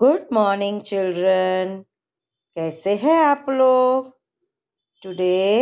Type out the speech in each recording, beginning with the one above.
Good morning, children. Kaise hai aap log? Today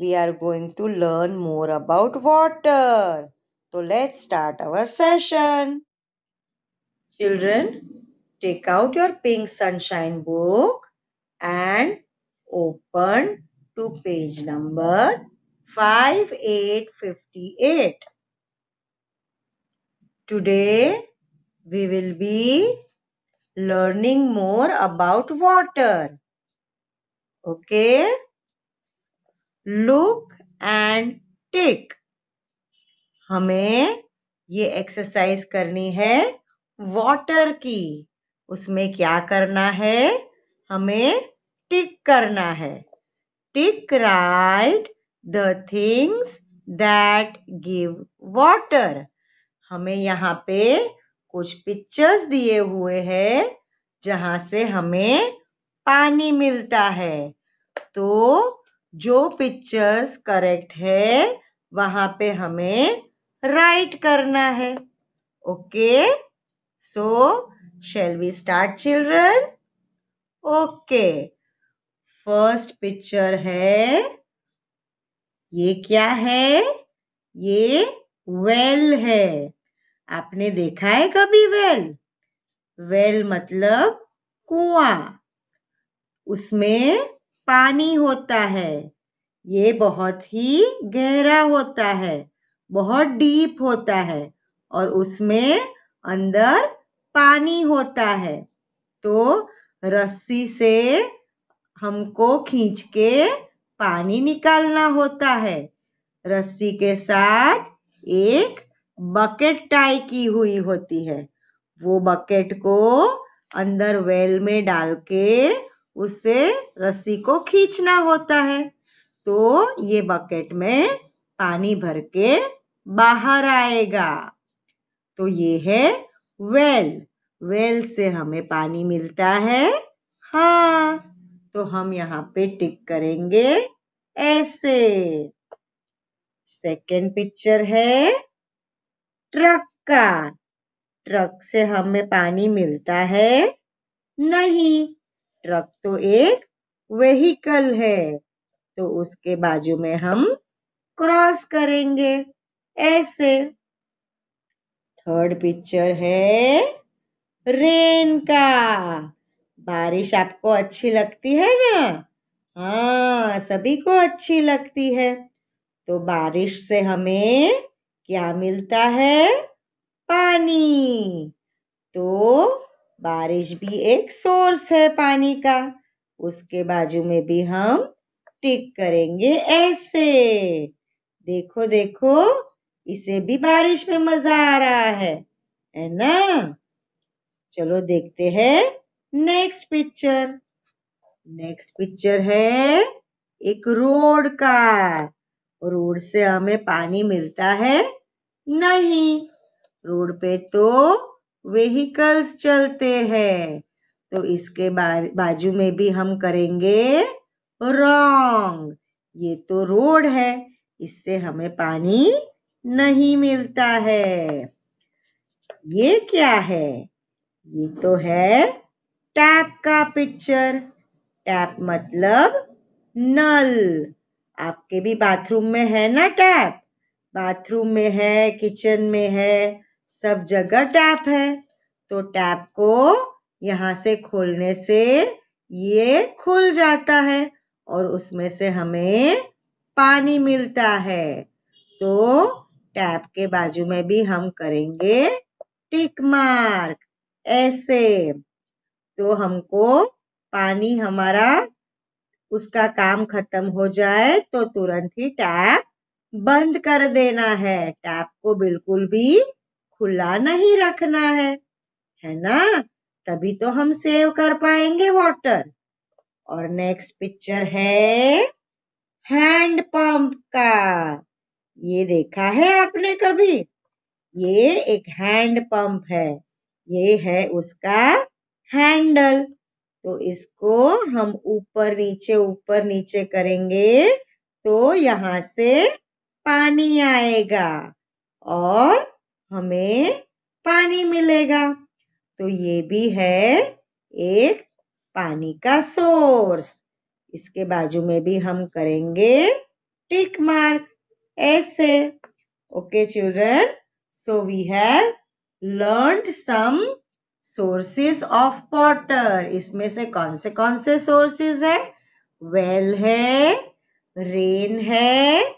we are going to learn more about water. So let's start our session. Children, take out your pink sunshine book and open to page number 5858. Today we will be learning more about water. Okay. Look and tick हमें ये exercise करनी है water की उसमें क्या करना है हमें टिक करना है tick right the things that give water हमें यहाँ पे कुछ पिक्चर्स दिए हुए हैं जहां से हमें पानी मिलता है तो जो पिक्चर्स करेक्ट है वहां पे हमें राइट करना है okay so shall we start children okay first picture है ये क्या है ये वेल well है आपने देखा है कभी वेल वेल मतलब कुआ उसमें पानी होता है ये बहुत ही गहरा होता है बहुत डीप होता है और उसमें अंदर पानी होता है तो रस्सी से हमको खींच के पानी निकालना होता है रस्सी के साथ एक बकेट टाई की हुई होती है वो बकेट को अंदर वेल में डाल के उससे रस्सी को खींचना होता है तो ये बकेट में पानी भर के बाहर आएगा तो ये है वेल वेल से हमें पानी मिलता है हाँ तो हम यहाँ पे टिक करेंगे ऐसे सेकेंड पिक्चर है ट्रक का ट्रक से हमें पानी मिलता है नहीं ट्रक तो एक वेहीकल है तो उसके बाजू में हम क्रॉस करेंगे ऐसे थर्ड पिक्चर है रेन का बारिश आपको अच्छी लगती है ना हाँ सभी को अच्छी लगती है तो बारिश से हमें क्या मिलता है पानी तो बारिश भी एक सोर्स है पानी का उसके बाजू में भी हम टिक करेंगे ऐसे देखो देखो इसे भी बारिश में मजा आ रहा है है ना चलो देखते हैं नेक्स्ट पिक्चर नेक्स्ट पिक्चर है एक रोड का रोड से हमें पानी मिलता है नहीं रोड पे तो व्हीकल्स चलते हैं तो इसके बाजू में भी हम करेंगे रॉन्ग ये तो रोड है इससे हमें पानी नहीं मिलता है ये क्या है ये तो है टैप का पिक्चर टैप मतलब नल आपके भी बाथरूम में है ना टैप बाथरूम में है किचन में है सब जगह टैप है तो टैप को यहाँ से खोलने से ये खुल जाता है और उसमें से हमें पानी मिलता है तो टैप के बाजू में भी हम करेंगे टिक मार्क ऐसे तो हमको पानी हमारा उसका काम खत्म हो जाए तो तुरंत ही टैप बंद कर देना है टैप को बिल्कुल भी खुला नहीं रखना है है ना तभी तो हम सेव कर पाएंगे वाटर और नेक्स्ट पिक्चर है हैंड पंप का ये देखा है आपने कभी ये एक हैंड पंप है ये है उसका हैंडल तो इसको हम ऊपर नीचे ऊपर नीचे करेंगे तो यहां से पानी आएगा और हमें पानी मिलेगा तो ये भी है एक पानी का सोर्स इसके बाजू में भी हम करेंगे टिक मार्क ऐसे okay children so we have learn some sources of water इसमें से कौन से कौन से सोर्सेस है वेल well है रेन है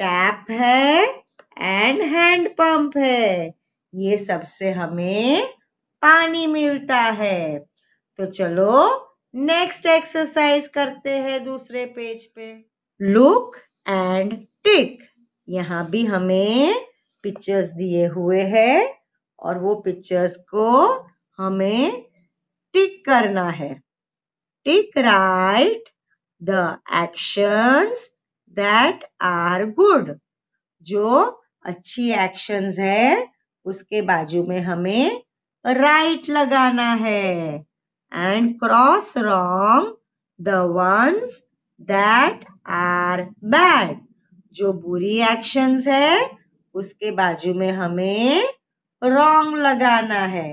टैप है एंड हैंड पंप है ये सबसे हमें पानी मिलता है तो चलो नेक्स्ट एक्सरसाइज करते हैं दूसरे पेज पे लुक एंड टिक यहाँ भी हमें पिक्चर्स दिए हुए हैं और वो पिक्चर्स को हमें टिक करना है tick right the actions that are good जो अच्छी एक्शंस है उसके बाजू में हमें राइट right लगाना है and cross wrong the ones that are bad जो बुरी एक्शंस है उसके बाजू में हमें रॉन्ग लगाना है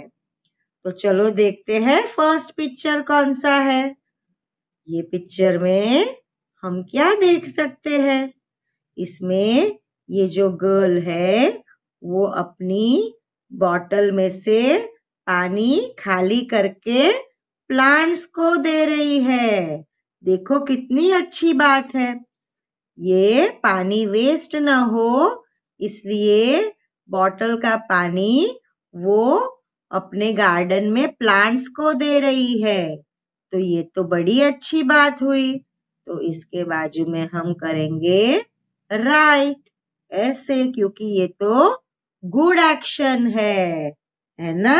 तो चलो देखते हैं फर्स्ट पिक्चर कौन सा है ये पिक्चर में हम क्या देख सकते हैं इसमें ये जो गर्ल है वो अपनी बॉटल में से पानी खाली करके प्लांट्स को दे रही है देखो कितनी अच्छी बात है ये पानी वेस्ट ना हो इसलिए बॉटल का पानी वो अपने गार्डन में प्लांट्स को दे रही है तो ये तो बड़ी अच्छी बात हुई तो इसके बाजू में हम करेंगे राइट ऐसे क्योंकि ये तो गुड एक्शन है है ना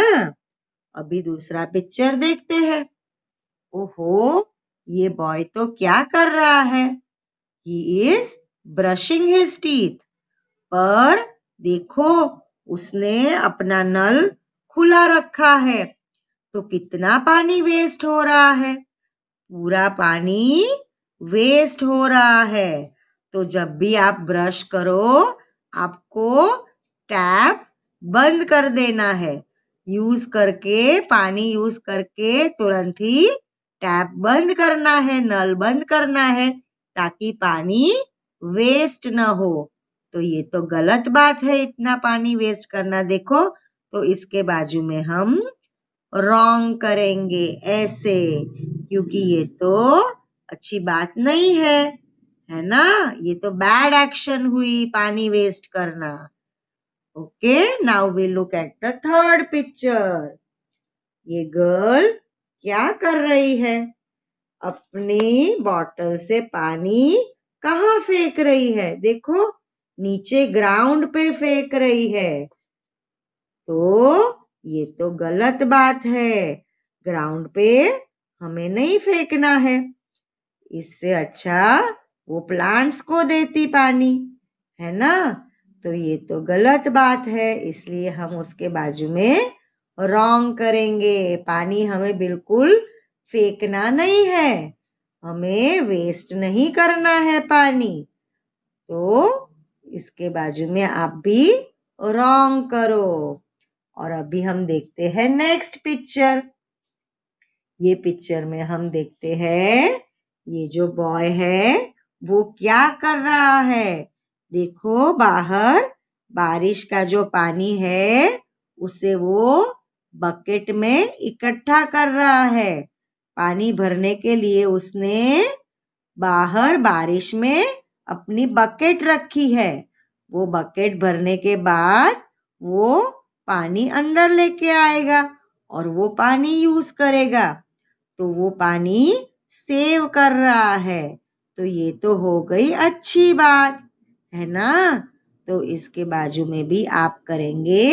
अभी दूसरा पिक्चर देखते हैं ओहो ये बॉय तो क्या कर रहा है he is brushing his teeth पर देखो उसने अपना नल खुला रखा है तो कितना पानी वेस्ट हो रहा है पूरा पानी वेस्ट हो रहा है तो जब भी आप ब्रश करो आपको टैप बंद कर देना है यूज करके पानी यूज करके तुरंत ही टैप बंद करना है नल बंद करना है ताकि पानी वेस्ट ना हो तो ये तो गलत बात है इतना पानी वेस्ट करना देखो तो इसके बाजू में हम रॉन्ग करेंगे ऐसे क्योंकि ये तो अच्छी बात नहीं है है ना ये तो बैड एक्शन हुई पानी वेस्ट करना okay now we look at the third picture ये गर्ल क्या कर रही है अपनी बॉटल से पानी कहाँ फेंक रही है देखो नीचे ग्राउंड पे फेंक रही है तो ये तो गलत बात है ग्राउंड पे हमें नहीं फेंकना है इससे अच्छा वो प्लांट्स को देती पानी है ना तो ये तो गलत बात है इसलिए हम उसके बाजू में रॉन्ग करेंगे पानी हमें बिल्कुल फेंकना नहीं है हमें वेस्ट नहीं करना है पानी तो इसके बाजू में आप भी रॉन्ग करो और अभी हम देखते हैं नेक्स्ट पिक्चर ये पिक्चर में हम देखते हैं ये जो बॉय है वो क्या कर रहा है देखो बाहर बारिश का जो पानी है उसे वो बकेट में इकट्ठा कर रहा है पानी भरने के लिए उसने बाहर बारिश में अपनी बकेट रखी है वो बकेट भरने के बाद वो पानी अंदर लेके आएगा और वो पानी यूज करेगा तो वो पानी सेव कर रहा है तो ये तो हो गई अच्छी बात है ना तो इसके बाजू में भी आप करेंगे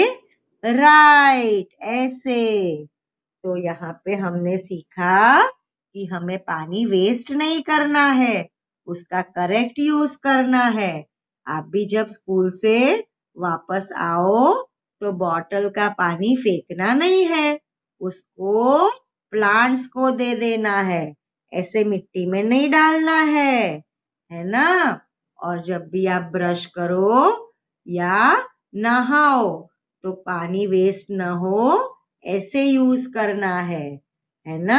राइट ऐसे तो यहाँ पे हमने सीखा कि हमें पानी वेस्ट नहीं करना है उसका करेक्ट यूज करना है आप भी जब स्कूल से वापस आओ तो बॉटल का पानी फेंकना नहीं है उसको प्लांट्स को दे देना है ऐसे मिट्टी में नहीं डालना है है ना और जब भी आप ब्रश करो या नहाओ तो पानी वेस्ट न हो ऐसे यूज करना है है ना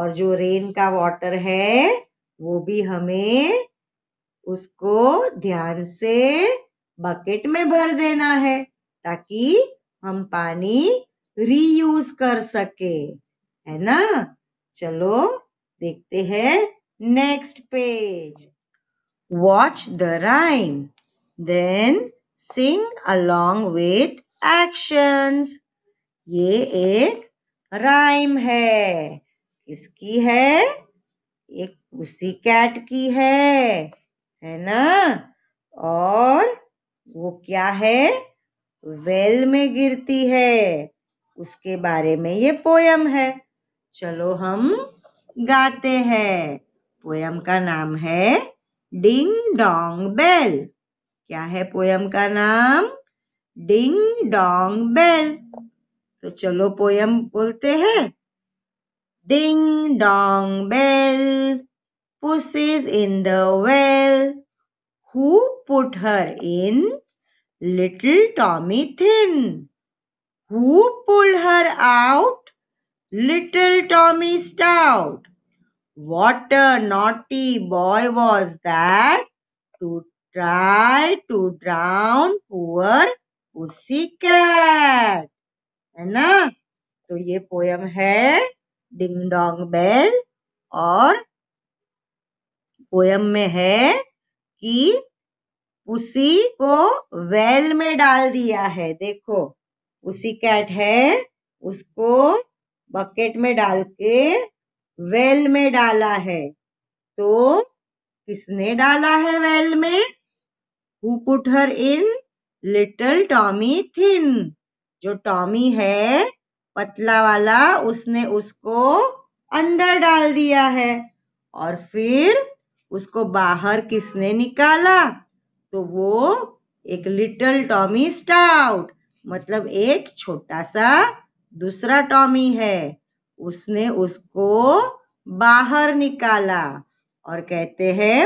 और जो रेन का वाटर है वो भी हमें उसको ध्यान से बकेट में भर देना है ताकि हम पानी रीयूज कर सके है ना चलो देखते हैं next page watch the rhyme then sing along with actions ये एक राइम है किसकी है एक उसी कैट की है है ना और वो क्या है वेल में गिरती है उसके बारे में ये पोयम है चलो हम गाते हैं पोयम का नाम है डिंग डोंग बेल क्या है पोयम का नाम डिंग डोंग बेल तो चलो पोयम बोलते हैं ding dong bell puss is in the well who put her in little Tommy thin who pull her out Little Tommy Stout. What a naughty boy was that to try to drown poor Pussy Cat. है ना तो ये poem है ding dong bell और poem में है कि उसी को वेल में डाल दिया है देखो उसी कैट है उसको बकेट में डाल के वेल में डाला है तो किसने डाला है वेल में who put her in little Tommy thin जो टॉमी है पतला वाला उसने उसको अंदर डाल दिया है और फिर उसको बाहर किसने निकाला तो वो एक लिटिल टॉमी स्टाउट मतलब एक छोटा सा दूसरा टॉमी है उसने उसको बाहर निकाला और कहते हैं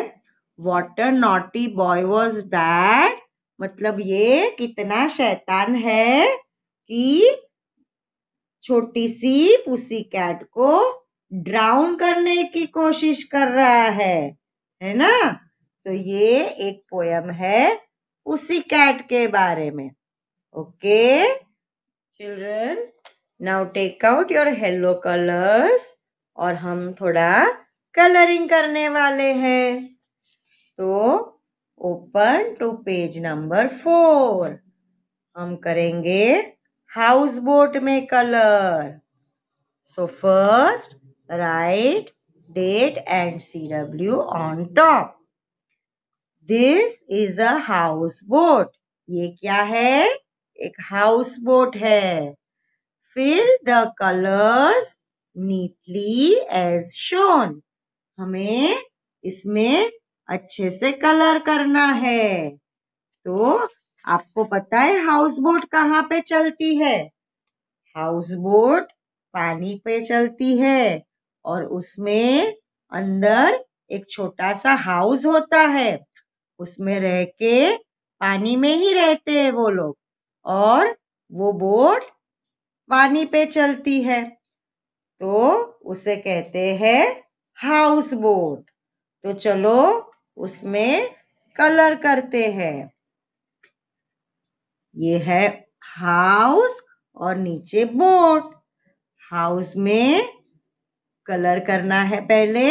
what a naughty boy was that मतलब ये कितना शैतान है कि छोटी सी पुसी कैट को ड्राउन करने की कोशिश कर रहा है है ना तो ये एक पोयम है उसी कैट के बारे में okay children now take out your yellow colours और हम थोड़ा कलरिंग करने वाले हैं तो open to page number four हम करेंगे हाउस बोट में colour so first write date C W on top this is a house boat ये क्या है एक हाउस बोट है fill the colors neatly as shown. हमें इसमें अच्छे से कलर करना है तो आपको पता है हाउस बोट कहाँ पे चलती है हाउस बोट पानी पे चलती है और उसमें अंदर एक छोटा सा हाउस होता है उसमें रह के पानी में ही रहते हैं वो लोग और वो बोट पानी पे चलती है तो उसे कहते हैं हाउस बोट तो चलो उसमें कलर करते हैं ये है हाउस और नीचे बोट हाउस में कलर करना है पहले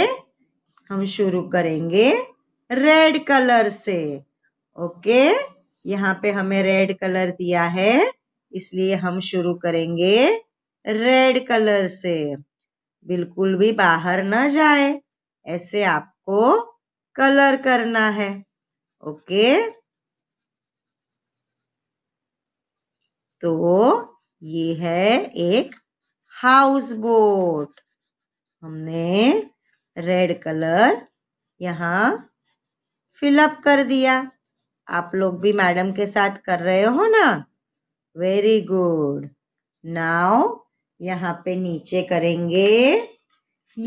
हम शुरू करेंगे रेड कलर से ओके यहाँ पे हमें रेड कलर दिया है इसलिए हम शुरू करेंगे रेड कलर से बिल्कुल भी बाहर ना जाए ऐसे आपको कलर करना है ओके तो ये है एक हाउस बोट हमने रेड कलर यहाँ फिलअप कर दिया आप लोग भी मैडम के साथ कर रहे हो ना वेरी गुड नाउ यहाँ पे नीचे करेंगे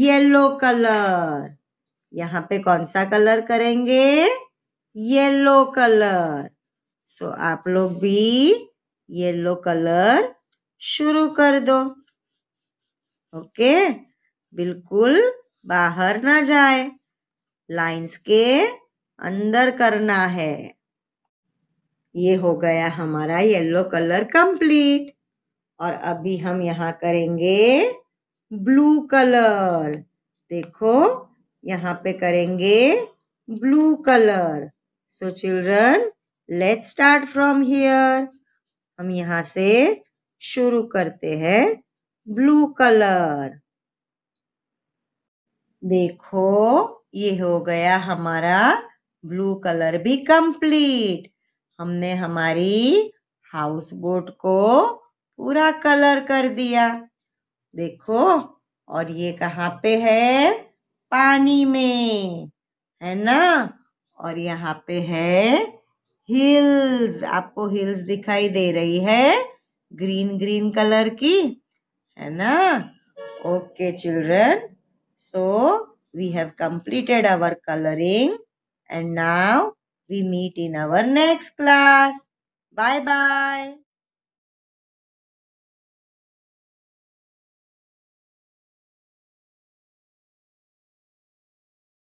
येलो कलर यहाँ पे कौन सा कलर करेंगे येलो कलर सो आप लोग भी येलो कलर शुरू कर दो ओके बिल्कुल बाहर ना जाए लाइंस के अंदर करना है ये हो गया हमारा येलो कलर कंप्लीट और अभी हम यहाँ करेंगे ब्लू कलर देखो यहाँ पे करेंगे blue colour so children let start from here हम यहाँ से शुरू करते हैं ब्लू कलर देखो ये हो गया हमारा ब्लू कलर भी कंप्लीट हमने हमारी हाउस बोट को पूरा कलर कर दिया देखो और ये कहाँ पे है पानी में है ना और यहाँ पे है हिल्स आपको हिल्स दिखाई दे रही है ग्रीन ग्रीन कलर की है ना okay children so we have completed our colouring and now We meet in our next class. Bye bye.